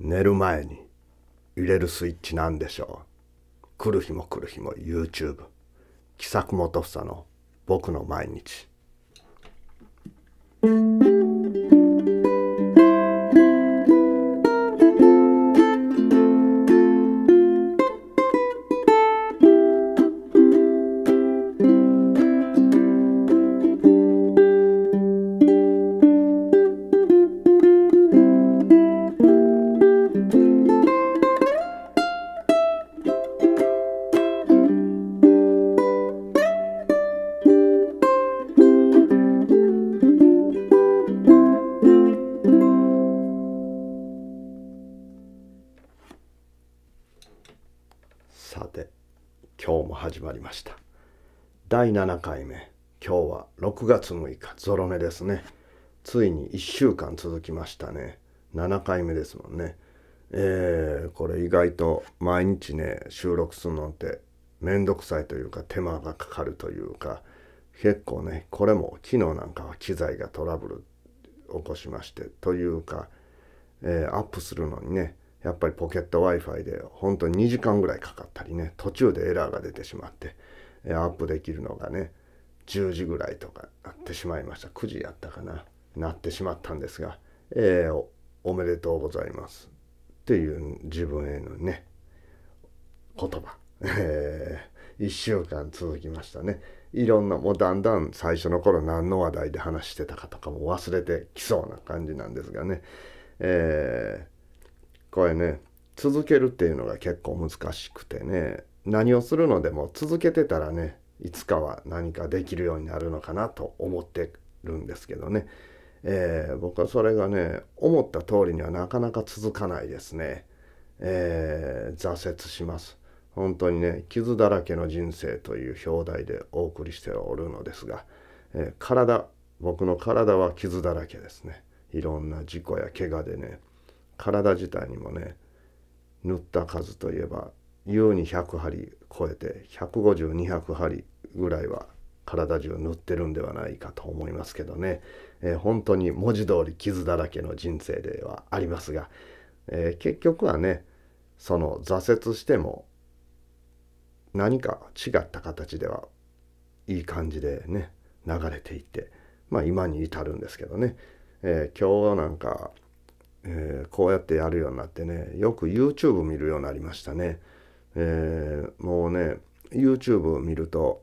寝る前に入れるスイッチなんでしょう来る日も来る日も YouTube も作元房の僕の毎日した。第7回目、今日は6月6日、ゾロ目ですね。ついに1週間続きましたね。7回目ですもんね。えー、これ意外と毎日ね、収録するのって面倒くさいというか手間がかかるというか、結構ね、これも昨日なんかは機材がトラブル起こしまして、というか、えー、アップするのにね、やっぱりポケット Wi-Fi で本当に2時間ぐらいかかったりね途中でエラーが出てしまってアップできるのがね10時ぐらいとかなってしまいました9時やったかななってしまったんですが、えー、おめでとうございますっていう自分へのね言葉、1週間続きましたねいろんなもうだんだん最初の頃何の話題で話してたかとかも忘れてきそうな感じなんですがね、えーこれね続けるっていうのが結構難しくてね何をするのでも続けてたらねいつかは何かできるようになるのかなと思ってるんですけどね、えー、僕はそれがね思った通りにはなかなか続かないですね、えー、挫折します本当にね傷だらけの人生という表題でお送りしておるのですが、えー、体僕の体は傷だらけですねいろんな事故や怪我でね体自体にもね塗った数といえば優に100針超えて150200針ぐらいは体中塗ってるんではないかと思いますけどね、えー、本当に文字通り傷だらけの人生ではありますが、えー、結局はねその挫折しても何か違った形ではいい感じでね流れていってまあ今に至るんですけどね、えー、今日なんかえー、こうやってやるようになってねよく YouTube 見るようになりましたね、えー、もうね YouTube 見ると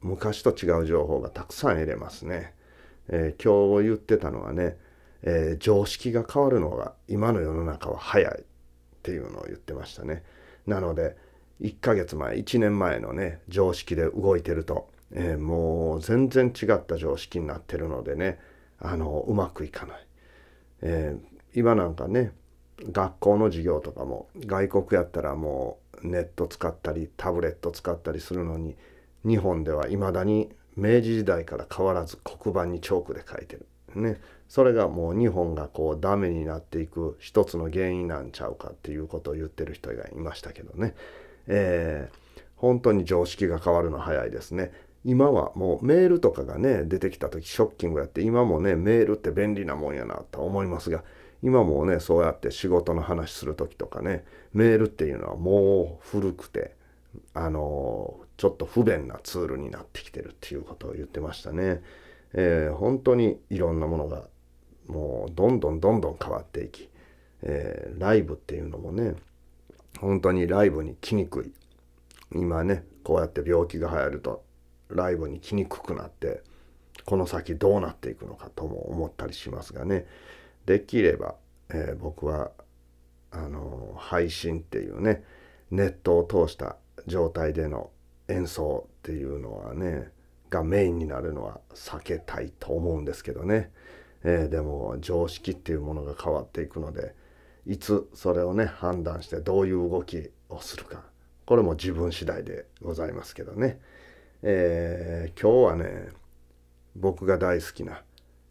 昔と違う情報がたくさん得れますね、えー、今日言ってたのはね、え常識が変わるのが今の世の中は早いっていうのを言ってましたねなので1ヶ月前1年前のね常識で動いてると、えもう全然違った常識になってるのでねあのうまくいかない、えー今なんかね学校の授業とかも外国やったらもうネット使ったりタブレット使ったりするのに日本ではいまだに明治時代から変わらず黒板にチョークで書いてる。ね、それがもう日本がこうダメになっていく一つの原因なんちゃうかっていうことを言ってる人がいましたけどね、えー、本当に常識が変わるの早いですね今はもうメールとかがね出てきた時ショッキングやって今もねメールって便利なもんやなと思いますが今もねそうやって仕事の話する時とかねメールっていうのはもう古くてあのちょっと不便なツールになってきてるっていうことを言ってましたね。えー、本当にいろんなものがもうどんどんどんどん変わっていき、えー、ライブっていうのもね本当にライブに来にくい今ねこうやって病気が流行るとライブに来にくくなってこの先どうなっていくのかとも思ったりしますがね、できれば、えー、僕はあの配信っていうねネットを通した状態での演奏っていうのはねがメインになるのは避けたいと思うんですけどね、えー、でも常識っていうものが変わっていくのでいつそれをね判断してどういう動きをするかこれも自分次第でございますけどね、えー、今日はね僕が大好きな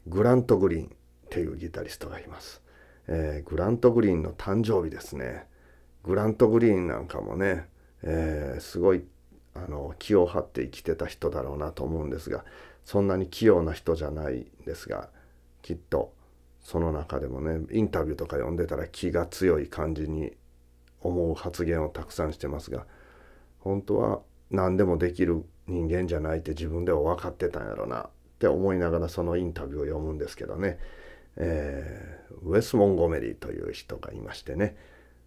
グラントグリーンていうギタリストがいます、えー、グラント・グリーンの誕生日ですねグラント・グリーンなんかもね、えー、すごいあの気を張って生きてた人だろうなと思うんですがそんなに器用な人じゃないんですがきっとその中でもねインタビューとか読んでたら気が強い感じに思う発言をたくさんしてますが本当は何でもできる人間じゃないって自分では分かってたんやろなって思いながらそのインタビューを読むんですけどねえー、ウェス・モンゴメリーという人がいましてね、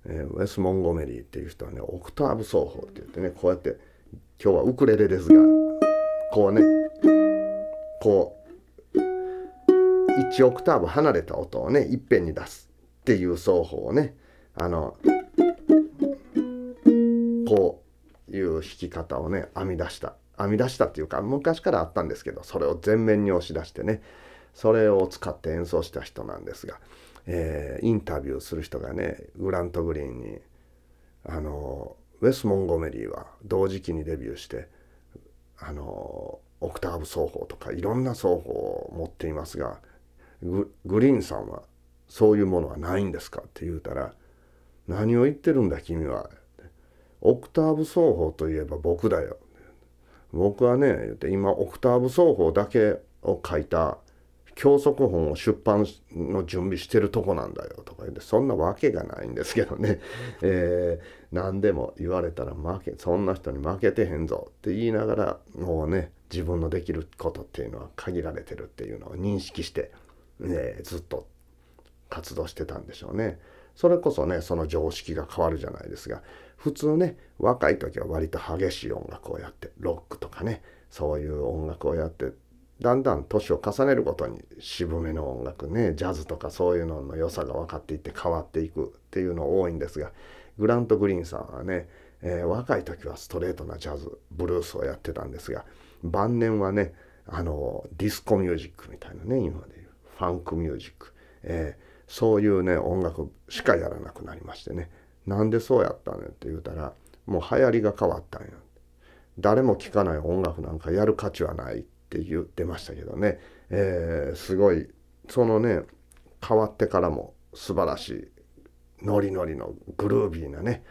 えー、ウェス・モンゴメリーっていう人はねオクターブ奏法って言ってねこうやって今日はウクレレですがこうねこう1オクターブ離れた音をねいっぺんに出すっていう奏法をねあのこういう弾き方をね編み出した編み出したっていうか昔からあったんですけどそれを全面に押し出してねそれを使って演奏した人なんですが、えー、インタビューする人がねグラント・グリーンにあのウェス・モンゴメリーは同時期にデビューしてあのオクターブ奏法とかいろんな奏法を持っていますがグリーンさんはそういうものはないんですかって言うたら「何を言ってるんだ君は」オクターブ奏法といえば僕だよ」僕はね今オクターブ奏法だけを書いた教則本を出版の準備してるとこなんだよとか言ってそんなわけがないんですけどね、えー、何でも言われたら負けそんな人に負けてへんぞって言いながらもうね自分のできることっていうのは限られてるっていうのを認識して、ね、ずっと活動してたんでしょうね。それこそねその常識が変わるじゃないですが普通ね若い時は割と激しい音楽をやってロックとかねそういう音楽をやってだんだん年を重ねるごとに渋めの音楽ねジャズとかそういうのの良さが分かっていって変わっていくっていうの多いんですがグラント・グリーンさんはね、えー、若い時はストレートなジャズブルースをやってたんですが晩年はねあのディスコミュージックみたいなね今でいうファンクミュージック、えー、そういうね音楽しかやらなくなりましてねなんでそうやったのって言うたらもう流行りが変わったんや誰も聴かない音楽なんかやる価値はないってって言ってましたけどね、えー、すごいそのね変わってからも素晴らしいノリノリのグルービーなね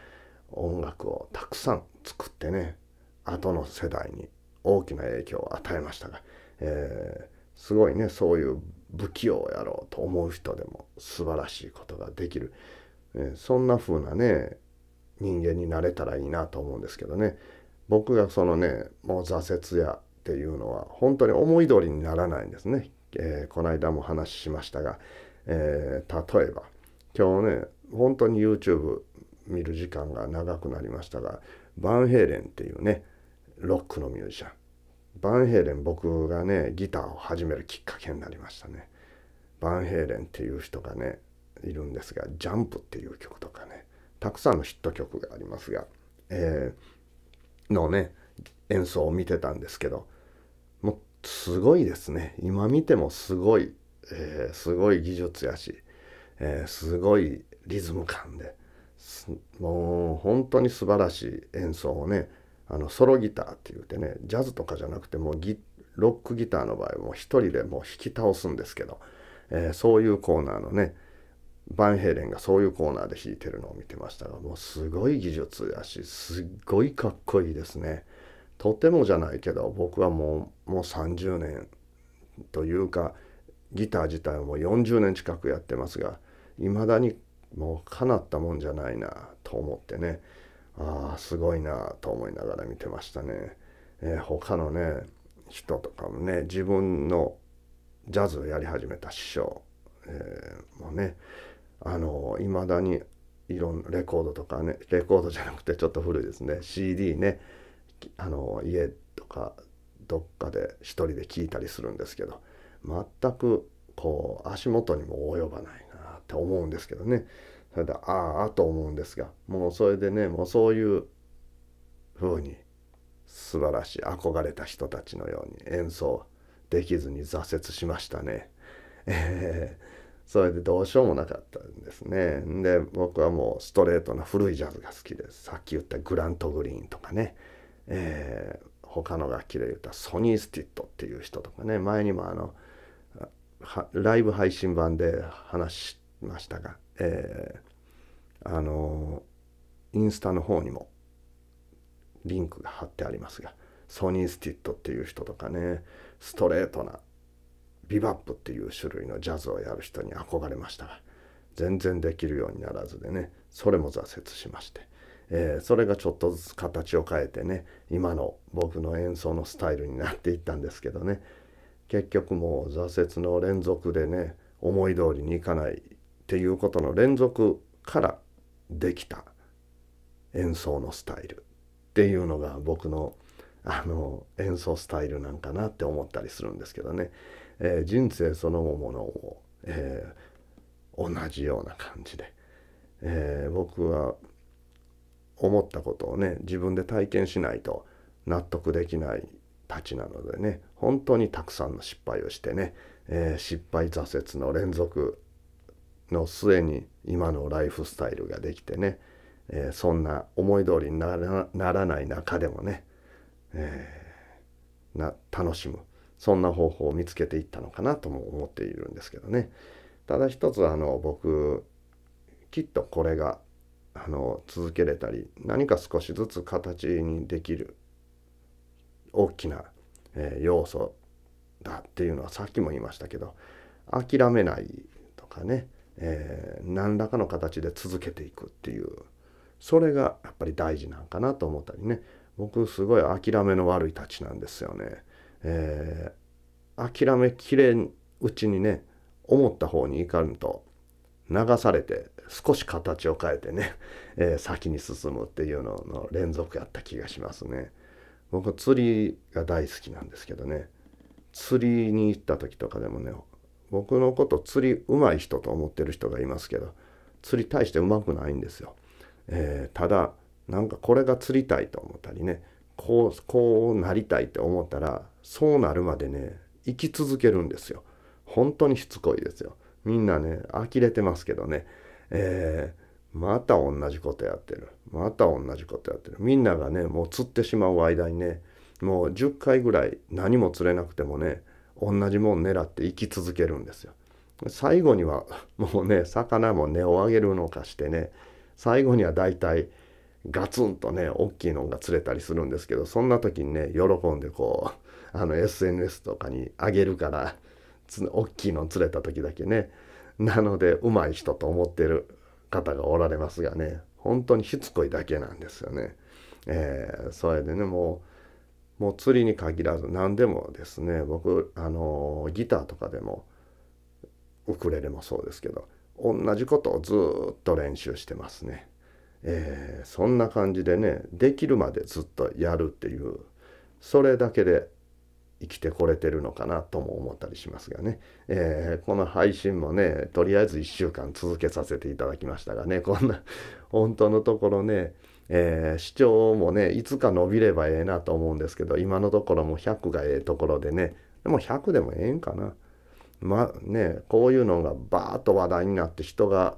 音楽をたくさん作ってね後の世代に大きな影響を与えましたが、えー、すごいねそういう不器用やろうと思う人でも素晴らしいことができる、えー、そんな風なね人間になれたらいいなと思うんですけどね僕がそのねもう挫折やっていうのは本当に思い通りにならないんですね。えー、この間も話しましたが、えー、例えば今日ね本当に YouTube 見る時間が長くなりましたがバンヘイレンっていうねロックのミュージシャンバンヘイレン僕がねギターを始めるきっかけになりましたねバンヘイレンっていう人がねいるんですが「ジャンプ」っていう曲とかねたくさんのヒット曲がありますが、えー、のね演奏を見てたんですけどすごいですね今見てもすごい、えー、すごい技術やし、えー、すごいリズム感でもう本当に素晴らしい演奏をねあのソロギターって言うてねジャズとかじゃなくてもうロックギターの場合も一人でもう弾き倒すんですけど、えー、そういうコーナーのねバンヘイレンがそういうコーナーで弾いてるのを見てましたがもうすごい技術やしすっごいかっこいいですね。とてもじゃないけど僕はもうもう30年というかギター自体はもう40年近くやってますがいまだにもうかなったもんじゃないなと思ってねああすごいなと思いながら見てましたね、えー、他のね人とかもね自分のジャズをやり始めた師匠、えー、もねあのいまだにいろんなレコードとかねレコードじゃなくてちょっと古いですね CD ねあの家とかどっかで一人で聞いたりするんですけど全くこう足元にも及ばないなって思うんですけどねそれでああと思うんですがもうそれでねもうそういう風に素晴らしい憧れた人たちのように演奏できずに挫折しましたね。えそれでどうしようもなかったんですね。で僕はもうストレートな古いジャズが好きです。さっき言ったグラント・グリーンとかねえー、他の楽器で言ったソニー・スティットっていう人とかね前にもあのライブ配信版で話しましたが、えー、あのインスタの方にもリンクが貼ってありますがソニー・スティットっていう人とかねストレートなビバップっていう種類のジャズをやる人に憧れましたが全然できるようにならずでねそれも挫折しましてえー、それがちょっとずつ形を変えてね今の僕の演奏のスタイルになっていったんですけどね結局もう挫折の連続でね思い通りにいかないっていうことの連続からできた演奏のスタイルっていうのが僕のあの演奏スタイルなんかなって思ったりするんですけどね、えー、人生そのものを、えー、同じような感じで、えー、僕は思ったことをね自分で体験しないと納得できないたちなのでね本当にたくさんの失敗をしてね、えー、失敗挫折の連続の末に今のライフスタイルができてね、えー、そんな思い通りにならない中でもね、えー、な楽しむそんな方法を見つけていったのかなとも思っているんですけどねただ一つあの僕きっとこれがあの続けれたり何か少しずつ形にできる大きな、えー、要素だっていうのはさっきも言いましたけど諦めないとかね、えー、何らかの形で続けていくっていうそれがやっぱり大事なんかなと思ったりね僕すごい諦めの悪いたちなんですよね。えー、諦めきれんうちにね思った方に行かんと流されて少し形を変えてね、えー、先に進むっていうのの連続やった気がしますね。僕釣りが大好きなんですけどね釣りに行った時とかでもね僕のこと釣り上手い人と思ってる人がいますけど釣り大して上手くないんですよ。えー、ただなんかこれが釣りたいと思ったりねこうこうなりたいって思ったらそうなるまでね生き続けるんですよ。本当にしつこいですよ。みんなね呆れてますけどねえー、また同じことやってる。また同じことやってる。みんながね、もう釣ってしまう間にね、もう10回ぐらい何も釣れなくてもね、同じもん狙って生き続けるんですよ。最後には もうね、魚も根を上げるのかしてね、最後には大体ガツンとね、大きいのが釣れたりするんですけど、そんな時にね、喜んでこう、あの SNS とかにあげるから、大きいの釣れた時だけね、なのでうまい人と思ってる方がおられますがね本当にしつこいだけなんですよね。えー、それでねもうもう釣りに限らず何でもですね僕、あのー、ギターとかでもウクレレもそうですけど同じことをずっと練習してますね。えー、そんな感じでねできるまでずっとやるっていうそれだけで生きてこれてるのかなとも思ったりしますがね、えー、この配信もねとりあえず1週間続けさせていただきましたがねこんな本当のところね、えー、視聴もねいつか伸びればええなと思うんですけど今のところも100がええところでねでも100でもええんかな。まあね、こういうのがバーッと話題になって人が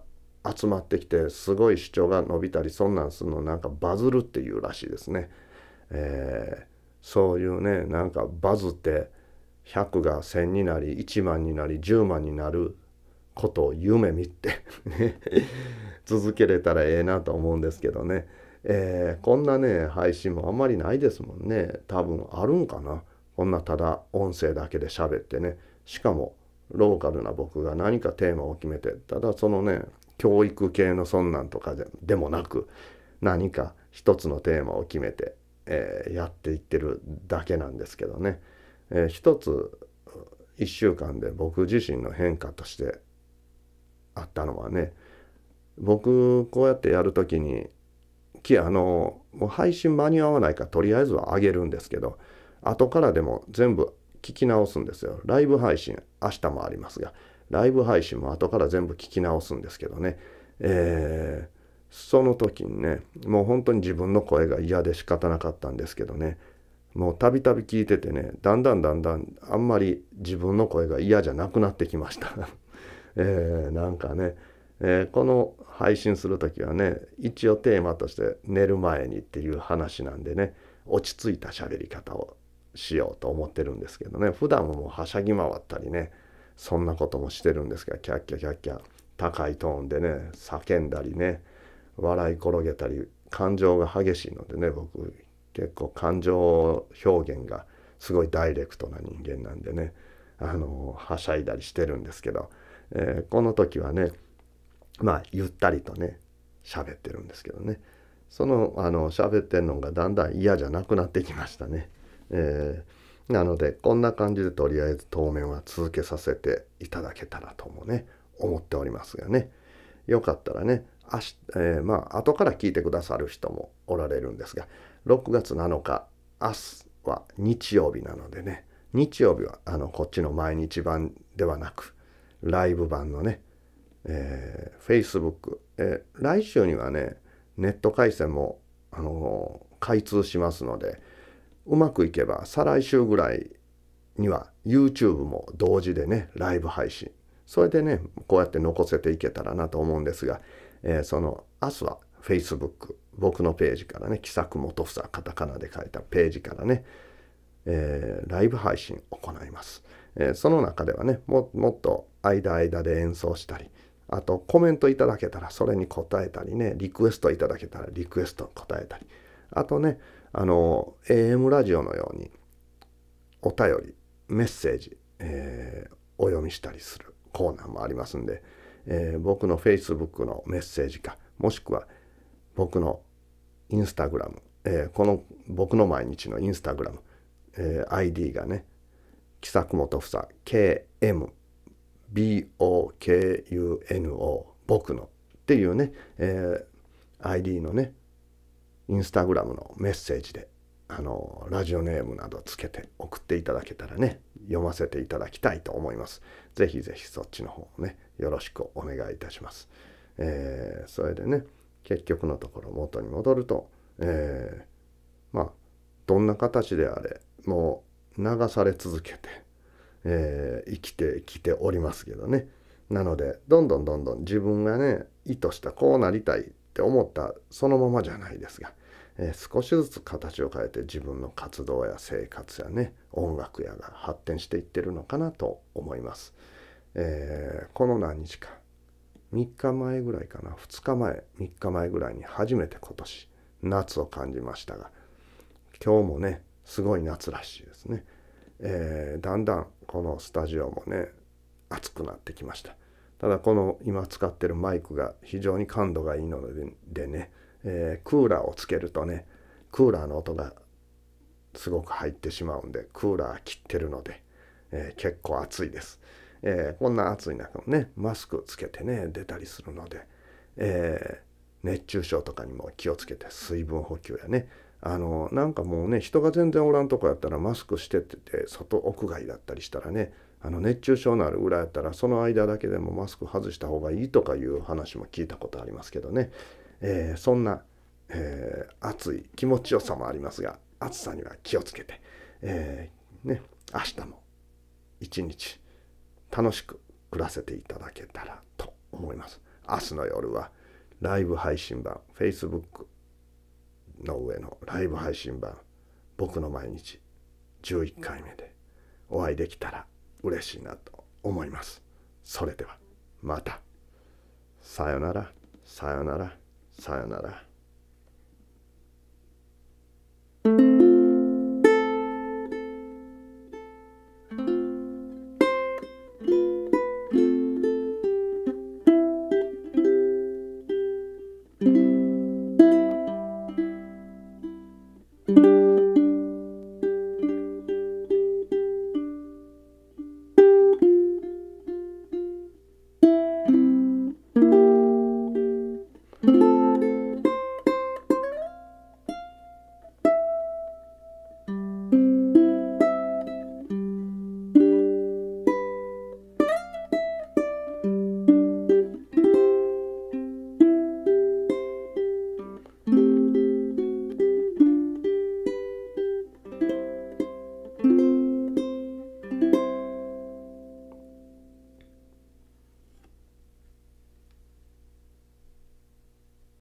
集まってきてすごい主張が伸びたりそんなんするのなんかバズるっていうらしいですね。えーそういうねなんかバズって100が1000になり1万になり10万になることを夢見て 続けれたらええなと思うんですけどね、えー、こんなね配信もあんまりないですもんね多分あるんかなこんなただ音声だけで喋ってねしかもローカルな僕が何かテーマを決めてただそのね教育系のそんなんとかでもなく何か一つのテーマを決めてえー、やっていってるだけなんですけどね、えー、一つ1週間で僕自身の変化としてあったのはね僕こうやってやる時にきあのもう配信間に合わないかとりあえずはあげるんですけど後からでも全部聞き直すんですよライブ配信明日もありますがライブ配信も後から全部聞き直すんですけどねえーその時にねもう本当に自分の声が嫌で仕方なかったんですけどねもうたびたび聞いててねだんだんだんだんあんまり自分の声が嫌じゃなくなってきました、えー、なんかね、えー、この配信する時はね一応テーマとして「寝る前に」っていう話なんでね落ち着いた喋り方をしようと思ってるんですけどね普段もはしゃぎ回ったりねそんなこともしてるんですがキャッキャキャッキャ高いトーンでね叫んだりね笑い転げたり感情が激しいのでね僕結構感情表現がすごいダイレクトな人間なんでねあのはしゃいだりしてるんですけど、えー、この時はねまあゆったりとね喋ってるんですけどねそのあの喋ってるのがだんだん嫌じゃなくなってきましたね。えー、なのでこんな感じでとりあえず当面は続けさせていただけたらともね思っておりますがね。よかったらね、あしえー、まあ後から聞いてくださる人もおられるんですが、6月7日、明日は日曜日なのでね、日曜日はあのこっちの毎日版ではなく、ライブ版のね、えー、Facebook、えー、来週にはね、ネット回線も、あのー、開通しますので、うまくいけば再来週ぐらいには YouTube も同時でね、ライブ配信それでねこうやって残せていけたらなと思うんですが、えー、その明日は Facebook 僕のページからね木作元房カタカナで書いたページからね、えー、ライブ配信行います、えー、その中ではねももっと間間で演奏したりあとコメントいただけたらそれに答えたりねリクエストいただけたらリクエストに答えたりあとねあの AM ラジオのようにお便りメッセージ、えー、お読みしたりするコーナーもありますんで、えー、僕の Facebook のメッセージか、もしくは僕の Instagram、えー、この僕の毎日の Instagram、えー、ID がね、喜作元房 KMBOKUNO 僕のっていうね、えー、ID のね、Instagram のメッセージであのラジオネームなどつけて送っていただけたらね読ませていただきたいと思います。ぜひぜひそっちの方ねよろしくお願いいたします。えー、それでね結局のところ元に戻ると、えー、まあどんな形であれもう流され続けて、えー、生きてきておりますけどね。なのでどんどんどんどん自分がね意図したこうなりたいって思ったそのままじゃないですが。え少しずつ形を変えて自分の活動や生活やね音楽やが発展していってるのかなと思います。えー、この何日か3日前ぐらいかな2日前3日前ぐらいに初めて今年夏を感じましたが今日もねすごい夏らしいですね、えー、だんだんこのスタジオもね暑くなってきましたただこの今使ってるマイクが非常に感度がいいのででねえー、クーラーをつけるとねクーラーの音がすごく入ってしまうんでクーラー切ってるので、えー、結構暑いです、えー、こんな暑い中もねマスクつけてね出たりするので、え熱中症とかにも気をつけて水分補給やねあのなんかもうね人が全然おらんとこやったらマスクしてってて外屋外だったりしたらねあの熱中症のある裏やったらその間だけでもマスク外した方がいいとかいう話も聞いたことありますけどねえー、そんな、えー、暑い気持ちよさもありますが暑さには気をつけて、えー、ね、明日も一日楽しく暮らせていただけたらと思います。明日の夜はライブ配信版 Facebook の上のライブ配信版僕の毎日11回目でお会いできたら嬉しいなと思います。それではまた。さよなら、さよなら。さよなら。